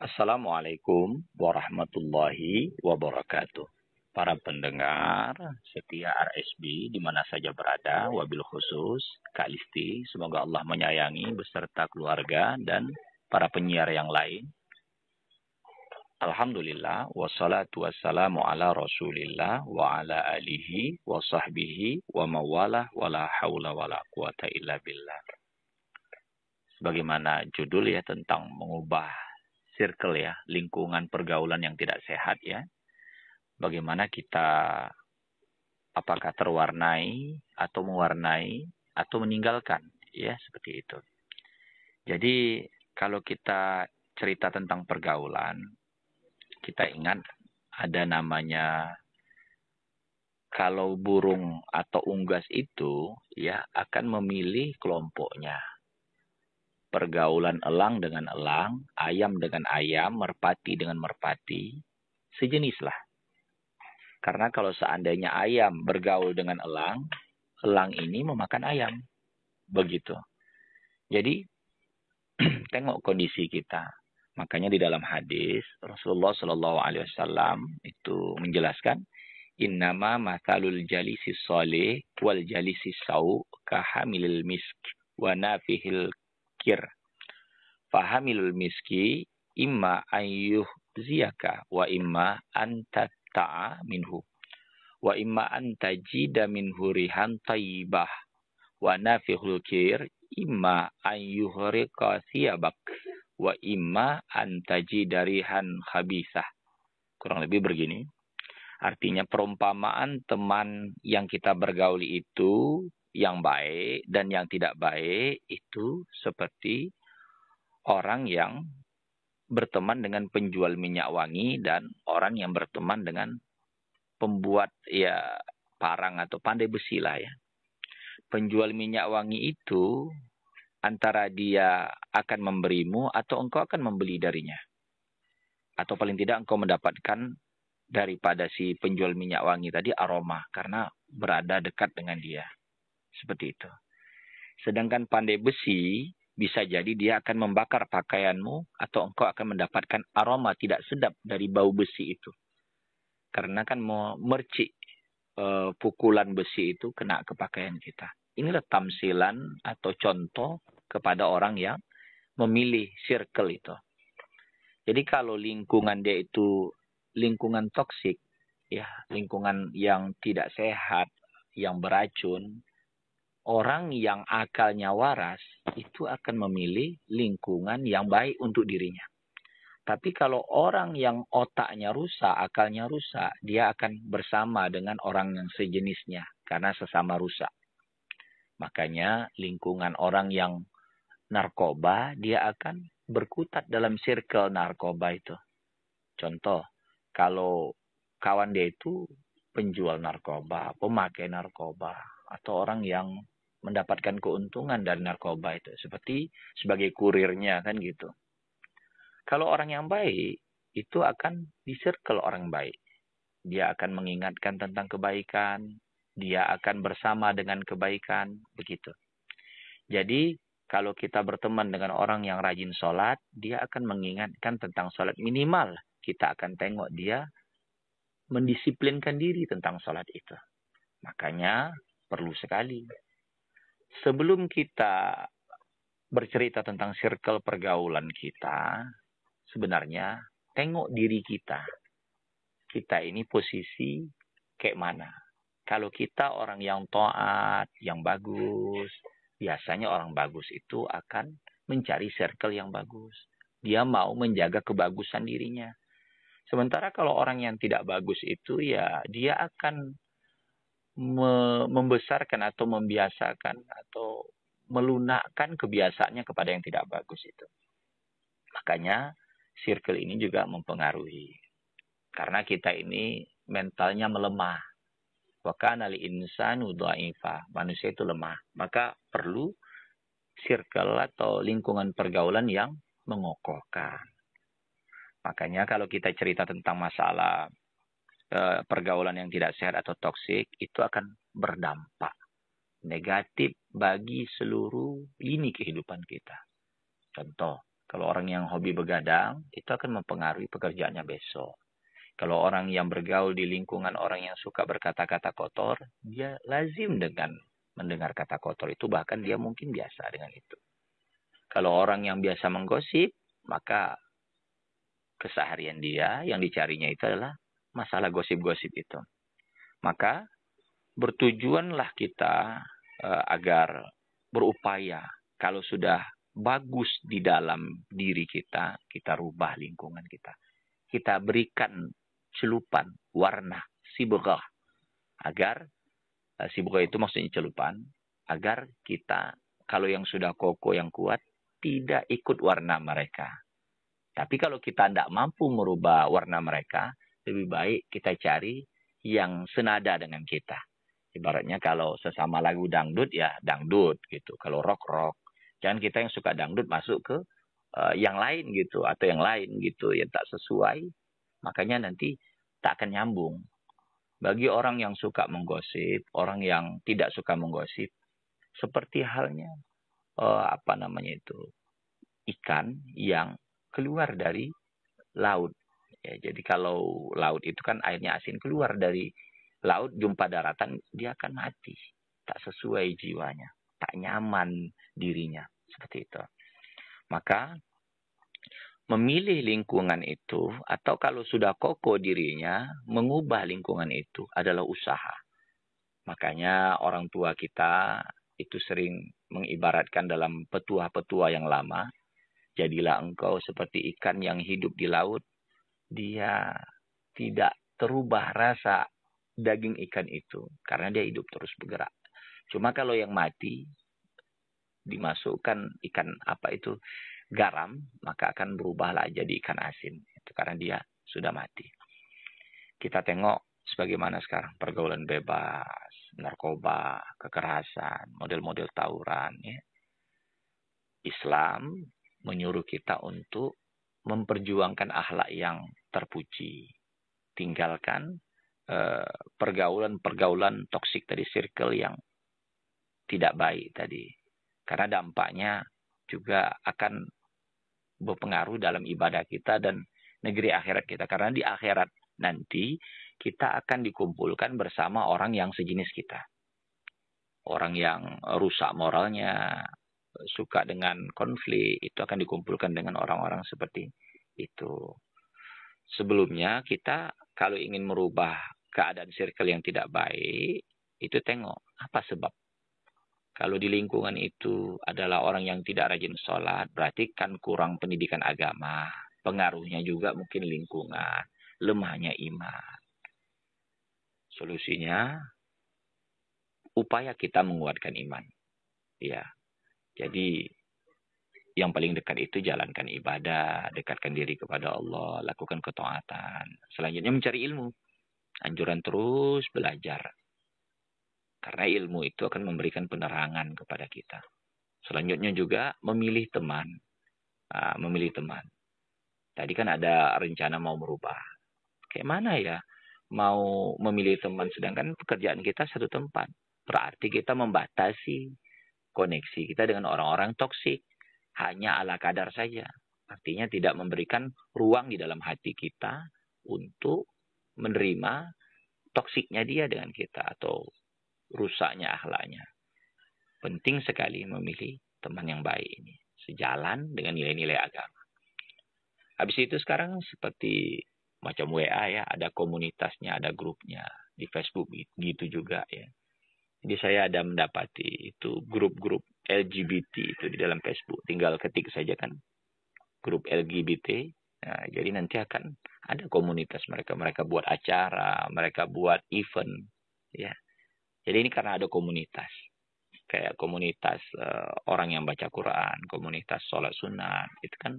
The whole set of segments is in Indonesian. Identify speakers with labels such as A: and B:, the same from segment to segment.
A: Assalamualaikum warahmatullahi wabarakatuh. Para pendengar setia RSB di mana saja berada, wabil khusus kak Listi semoga Allah menyayangi beserta keluarga dan para penyiar yang lain. Alhamdulillah, wassalatu wassalamu ala rasulillah wa ala alihi wa sahbihi wa mawalah wa la hawla wa la quwata illa billah. Bagaimana judul ya tentang mengubah circle ya, lingkungan pergaulan yang tidak sehat ya. Bagaimana kita apakah terwarnai atau mewarnai atau meninggalkan ya seperti itu. Jadi kalau kita cerita tentang pergaulan, kita ingat ada namanya kalau burung atau unggas itu ya akan memilih kelompoknya pergaulan elang dengan elang, ayam dengan ayam, merpati dengan merpati, sejenislah. Karena kalau seandainya ayam bergaul dengan elang, elang ini memakan ayam. Begitu. Jadi, tengok kondisi kita. Makanya di dalam hadis, Rasulullah Shallallahu Alaihi Wasallam itu menjelaskan, Innama masalul jalisi soleh wal jalisi sau kahamilil misk wa nafihil fakir. Fahamilul miski imma ayyuh ziyaka wa imma ta'a minhu wa imma jida minhu rihan tayyibah wa nafihul kir imma ayyuhriqa siyabak wa imma jida rihan khabisah kurang lebih begini Artinya perumpamaan teman yang kita bergauli itu yang baik dan yang tidak baik itu seperti orang yang berteman dengan penjual minyak wangi dan orang yang berteman dengan pembuat ya parang atau pandai besi lah ya. Penjual minyak wangi itu antara dia akan memberimu atau engkau akan membeli darinya. Atau paling tidak engkau mendapatkan daripada si penjual minyak wangi tadi aroma karena berada dekat dengan dia. Seperti itu. Sedangkan pandai besi bisa jadi dia akan membakar pakaianmu atau engkau akan mendapatkan aroma tidak sedap dari bau besi itu. Karena kan mercik uh, pukulan besi itu kena ke pakaian kita. Inilah tamsilan atau contoh kepada orang yang memilih circle itu. Jadi kalau lingkungan dia itu lingkungan toksik, ya lingkungan yang tidak sehat, yang beracun, orang yang akalnya waras itu akan memilih lingkungan yang baik untuk dirinya. Tapi kalau orang yang otaknya rusak, akalnya rusak, dia akan bersama dengan orang yang sejenisnya karena sesama rusak. Makanya lingkungan orang yang narkoba, dia akan berkutat dalam circle narkoba itu. Contoh, kalau kawan dia itu penjual narkoba, pemakai narkoba, atau orang yang mendapatkan keuntungan dari narkoba itu seperti sebagai kurirnya kan gitu. Kalau orang yang baik itu akan di circle orang baik. Dia akan mengingatkan tentang kebaikan, dia akan bersama dengan kebaikan, begitu. Jadi kalau kita berteman dengan orang yang rajin sholat, dia akan mengingatkan tentang sholat minimal. Kita akan tengok dia mendisiplinkan diri tentang sholat itu. Makanya perlu sekali sebelum kita bercerita tentang circle pergaulan kita, sebenarnya tengok diri kita. Kita ini posisi kayak mana? Kalau kita orang yang toat, yang bagus, biasanya orang bagus itu akan mencari circle yang bagus. Dia mau menjaga kebagusan dirinya. Sementara kalau orang yang tidak bagus itu ya dia akan me membesarkan atau membiasakan atau melunakkan kebiasaannya kepada yang tidak bagus itu. Makanya circle ini juga mempengaruhi. Karena kita ini mentalnya melemah. Wakana li insanu dha'ifa. Manusia itu lemah. Maka perlu circle atau lingkungan pergaulan yang mengokohkan. Makanya kalau kita cerita tentang masalah Eh, pergaulan yang tidak sehat atau toksik itu akan berdampak negatif bagi seluruh lini kehidupan kita. Contoh, kalau orang yang hobi begadang, itu akan mempengaruhi pekerjaannya besok. Kalau orang yang bergaul di lingkungan orang yang suka berkata-kata kotor, dia lazim dengan mendengar kata kotor itu, bahkan dia mungkin biasa dengan itu. Kalau orang yang biasa menggosip, maka keseharian dia yang dicarinya itu adalah masalah gosip-gosip itu. Maka bertujuanlah kita eh, agar berupaya kalau sudah bagus di dalam diri kita, kita rubah lingkungan kita. Kita berikan celupan warna sibukah agar si eh, sibukah itu maksudnya celupan agar kita kalau yang sudah koko yang kuat tidak ikut warna mereka. Tapi kalau kita tidak mampu merubah warna mereka, lebih baik kita cari yang senada dengan kita. Ibaratnya kalau sesama lagu dangdut ya dangdut gitu. Kalau rock rock. Jangan kita yang suka dangdut masuk ke uh, yang lain gitu atau yang lain gitu yang tak sesuai. Makanya nanti tak akan nyambung. Bagi orang yang suka menggosip, orang yang tidak suka menggosip, seperti halnya uh, apa namanya itu ikan yang keluar dari laut Ya, jadi kalau laut itu kan airnya asin keluar dari laut jumpa daratan dia akan mati. Tak sesuai jiwanya, tak nyaman dirinya. Seperti itu. Maka memilih lingkungan itu atau kalau sudah koko dirinya mengubah lingkungan itu adalah usaha. Makanya orang tua kita itu sering mengibaratkan dalam petua-petua yang lama, jadilah engkau seperti ikan yang hidup di laut dia tidak terubah rasa daging ikan itu karena dia hidup terus bergerak. Cuma kalau yang mati dimasukkan ikan apa itu garam maka akan berubahlah jadi ikan asin itu karena dia sudah mati. Kita tengok sebagaimana sekarang pergaulan bebas, narkoba, kekerasan, model-model tawuran ya. Islam menyuruh kita untuk memperjuangkan akhlak yang terpuji. Tinggalkan eh, pergaulan-pergaulan toksik dari circle yang tidak baik tadi. Karena dampaknya juga akan berpengaruh dalam ibadah kita dan negeri akhirat kita. Karena di akhirat nanti kita akan dikumpulkan bersama orang yang sejenis kita. Orang yang rusak moralnya, suka dengan konflik itu akan dikumpulkan dengan orang-orang seperti itu. Sebelumnya kita kalau ingin merubah keadaan circle yang tidak baik itu tengok apa sebab. Kalau di lingkungan itu adalah orang yang tidak rajin sholat, berarti kan kurang pendidikan agama. Pengaruhnya juga mungkin lingkungan, lemahnya iman. Solusinya, upaya kita menguatkan iman. Ya, jadi yang paling dekat itu jalankan ibadah, dekatkan diri kepada Allah, lakukan ketaatan. Selanjutnya mencari ilmu. Anjuran terus belajar. Karena ilmu itu akan memberikan penerangan kepada kita. Selanjutnya juga memilih teman. Ah, memilih teman. Tadi kan ada rencana mau merubah. Kayak mana ya? Mau memilih teman sedangkan pekerjaan kita satu tempat. Berarti kita membatasi koneksi kita dengan orang-orang toksik. Hanya ala kadar saja. Artinya tidak memberikan ruang di dalam hati kita untuk menerima toksiknya dia dengan kita atau rusaknya ahlaknya. Penting sekali memilih teman yang baik ini. Sejalan dengan nilai-nilai agama. Habis itu sekarang seperti macam WA ya, ada komunitasnya, ada grupnya. Di Facebook gitu juga ya jadi saya ada mendapati itu grup-grup LGBT itu di dalam Facebook. Tinggal ketik saja kan grup LGBT. Nah, jadi nanti akan ada komunitas mereka. Mereka buat acara, mereka buat event. Ya. Jadi ini karena ada komunitas. Kayak komunitas uh, orang yang baca Quran, komunitas sholat sunat. Itu kan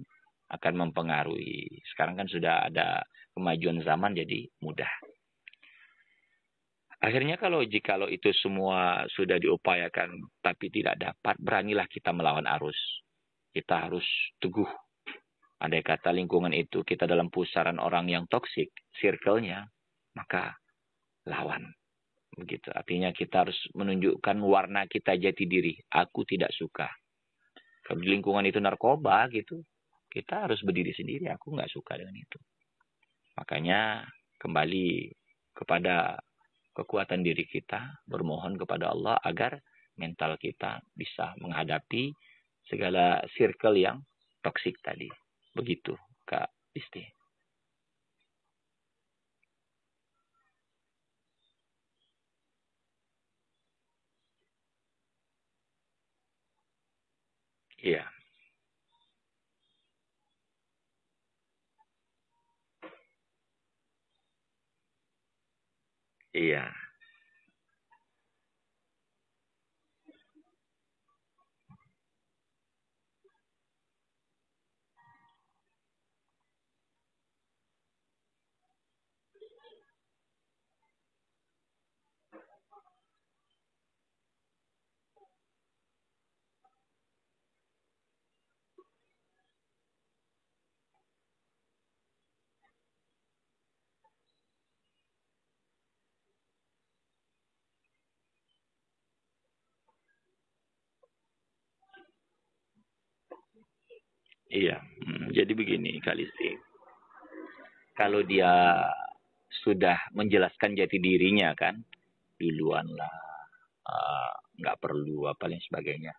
A: akan mempengaruhi. Sekarang kan sudah ada kemajuan zaman jadi mudah. Akhirnya kalau jikalau itu semua sudah diupayakan tapi tidak dapat, beranilah kita melawan arus. Kita harus teguh. Andai kata lingkungan itu kita dalam pusaran orang yang toksik, circle-nya, maka lawan. Begitu. Artinya kita harus menunjukkan warna kita jati diri. Aku tidak suka. Kalau di lingkungan itu narkoba gitu, kita harus berdiri sendiri. Aku nggak suka dengan itu. Makanya kembali kepada kekuatan diri kita, bermohon kepada Allah agar mental kita bisa menghadapi segala circle yang toksik tadi. Begitu, Kak Isti. Iya. Yeah. Yeah Iya, mm, jadi begini Kalisti. Kalau dia sudah menjelaskan jati dirinya kan, duluan lah, eh, nggak uh, perlu apa dan sebagainya.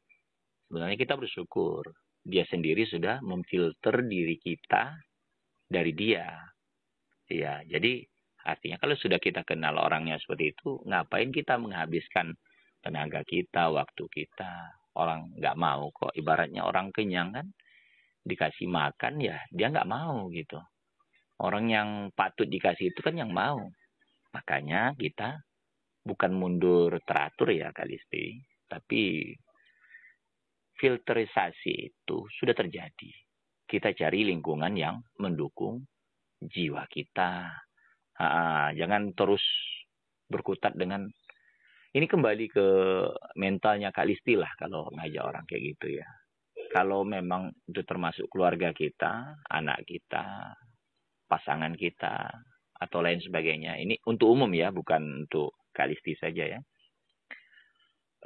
A: Sebenarnya kita bersyukur dia sendiri sudah memfilter diri kita dari dia. Iya, jadi artinya kalau sudah kita kenal orangnya seperti itu, ngapain kita menghabiskan tenaga kita, waktu kita? Orang nggak mau kok, ibaratnya orang kenyang kan dikasih makan ya dia nggak mau gitu. Orang yang patut dikasih itu kan yang mau. Makanya kita bukan mundur teratur ya Kalisti, tapi filterisasi itu sudah terjadi. Kita cari lingkungan yang mendukung jiwa kita. Ha, jangan terus berkutat dengan ini kembali ke mentalnya Kalisti lah kalau ngajak orang kayak gitu ya kalau memang itu termasuk keluarga kita, anak kita, pasangan kita, atau lain sebagainya. Ini untuk umum ya, bukan untuk kalisti saja ya.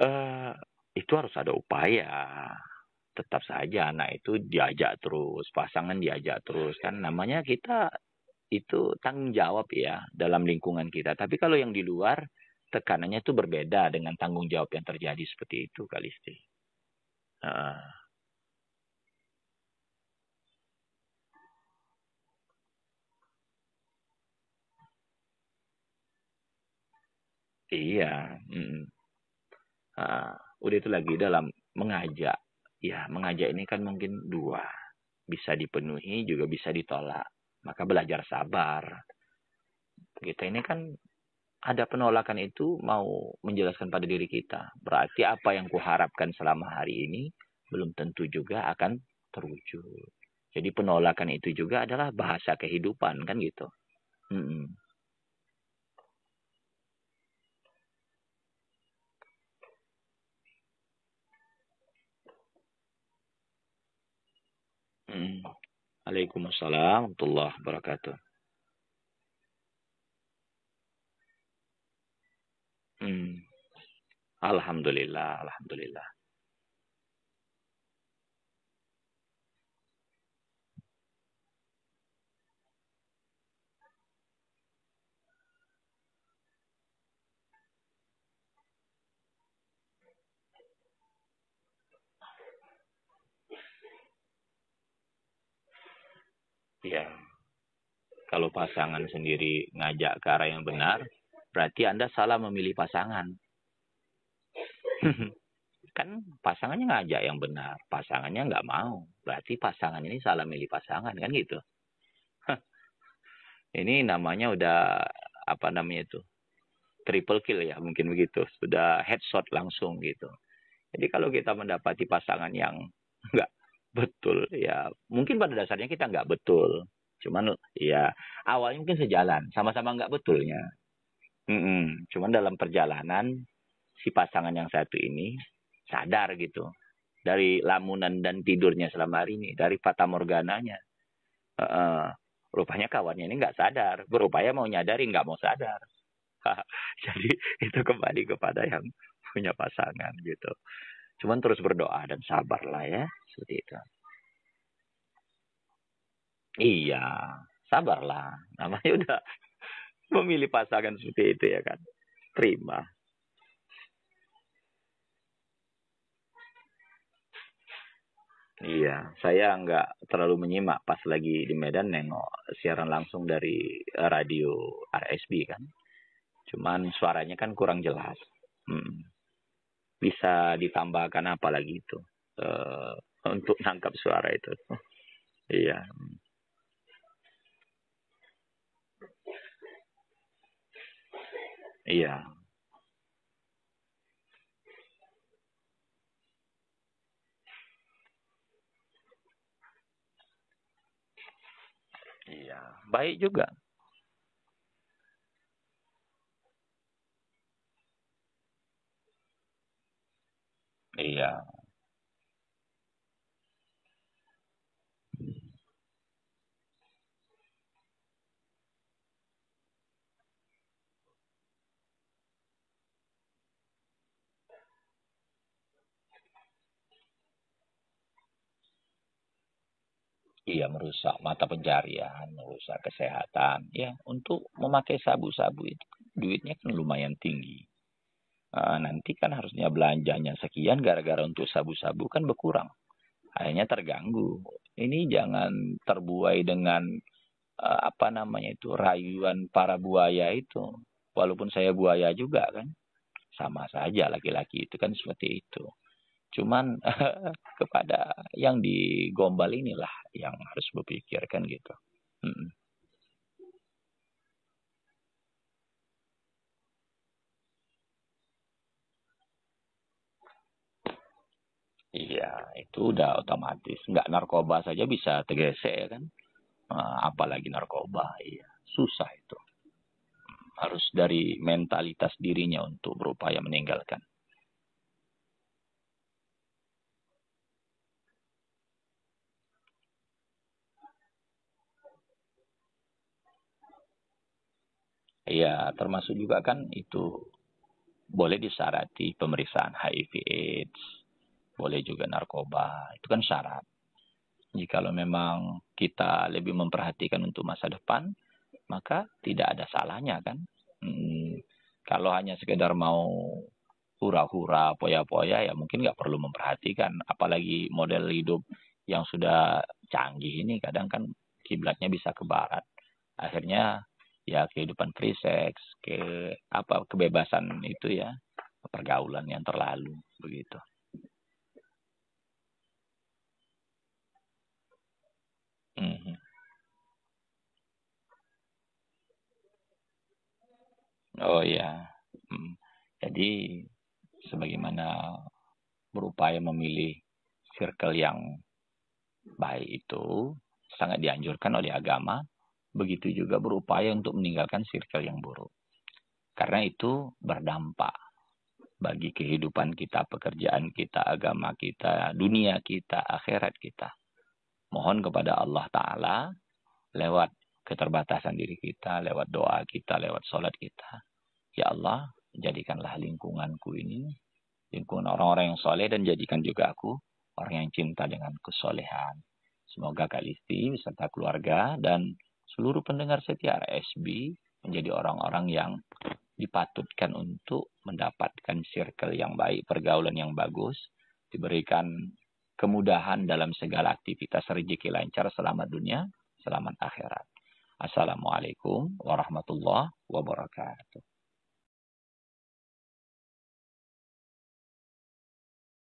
A: Uh, itu harus ada upaya. Tetap saja anak itu diajak terus, pasangan diajak terus. Kan namanya kita itu tanggung jawab ya dalam lingkungan kita. Tapi kalau yang di luar, tekanannya itu berbeda dengan tanggung jawab yang terjadi seperti itu, Kalisti. Uh, eh, Iya. Hmm. Uh, udah itu lagi dalam mengajak. Ya, mengajak ini kan mungkin dua. Bisa dipenuhi juga bisa ditolak. Maka belajar sabar. Kita ini kan ada penolakan itu mau menjelaskan pada diri kita. Berarti apa yang kuharapkan selama hari ini belum tentu juga akan terwujud. Jadi penolakan itu juga adalah bahasa kehidupan kan gitu. Mm Hmm. Waalaikumsalam warahmatullahi wabarakatuh. Hmm. Alhamdulillah, alhamdulillah. ya kalau pasangan sendiri ngajak ke arah yang benar berarti anda salah memilih pasangan kan pasangannya ngajak yang benar pasangannya nggak mau berarti pasangan ini salah milih pasangan kan gitu ini namanya udah apa namanya itu triple kill ya mungkin begitu sudah headshot langsung gitu jadi kalau kita mendapati pasangan yang nggak betul ya mungkin pada dasarnya kita nggak betul cuman ya awalnya mungkin sejalan sama-sama nggak betulnya Mm-mm. cuman dalam perjalanan si pasangan yang satu ini sadar gitu dari lamunan dan tidurnya selama hari ini dari patah morgananya uh, rupanya kawannya ini nggak sadar berupaya mau nyadari nggak mau sadar jadi itu kembali kepada yang punya pasangan gitu cuman terus berdoa dan sabar lah ya seperti itu. Iya, sabarlah. Namanya udah memilih pasangan seperti itu ya kan. Terima. Iya, saya nggak terlalu menyimak pas lagi di Medan nengok siaran langsung dari radio RSB kan. Cuman suaranya kan kurang jelas. Hmm. Bisa ditambahkan apa lagi itu? Uh, untuk nangkap suara itu. iya. Iya. Iya, baik juga. Iya. Iya, merusak mata pencarian, merusak kesehatan. Ya, untuk memakai sabu-sabu itu duitnya kan lumayan tinggi. Uh, nanti kan harusnya belanjanya sekian gara-gara untuk sabu-sabu kan berkurang. Akhirnya terganggu. Ini jangan terbuai dengan ah, apa namanya itu rayuan para buaya itu. Walaupun saya buaya juga kan. Sama saja laki-laki itu kan seperti itu cuman kepada yang di gombal inilah yang harus berpikirkan gitu. Hmm. Iya, itu udah otomatis. Nggak narkoba saja bisa tergesek ya kan. Eh, apalagi narkoba, iya. Susah itu. Harus dari mentalitas dirinya untuk berupaya meninggalkan. Ya, termasuk juga kan itu boleh disyarati pemeriksaan HIV AIDS, boleh juga narkoba, itu kan syarat. kalau memang kita lebih memperhatikan untuk masa depan, maka tidak ada salahnya kan. Hmm, kalau hanya sekedar mau hura-hura, poya-poya, ya mungkin nggak perlu memperhatikan. Apalagi model hidup yang sudah canggih ini kadang kan kiblatnya bisa ke barat. Akhirnya ya kehidupan free sex, ke apa kebebasan itu ya, pergaulan yang terlalu begitu. Mhm. Oh, iya. -hmm. Oh ya. Jadi sebagaimana berupaya memilih circle yang baik itu sangat dianjurkan oleh agama begitu juga berupaya untuk meninggalkan circle yang buruk. Karena itu berdampak bagi kehidupan kita, pekerjaan kita, agama kita, dunia kita, akhirat kita. Mohon kepada Allah Ta'ala lewat keterbatasan diri kita, lewat doa kita, lewat sholat kita. Ya Allah, jadikanlah lingkunganku ini, lingkungan orang-orang yang soleh dan jadikan juga aku orang yang cinta dengan kesolehan. Semoga Kak Listi beserta keluarga dan seluruh pendengar setia RSB menjadi orang-orang yang dipatutkan untuk mendapatkan circle yang baik, pergaulan yang bagus, diberikan kemudahan dalam segala aktivitas, rezeki lancar, selamat dunia, selamat akhirat. Assalamualaikum warahmatullahi wabarakatuh.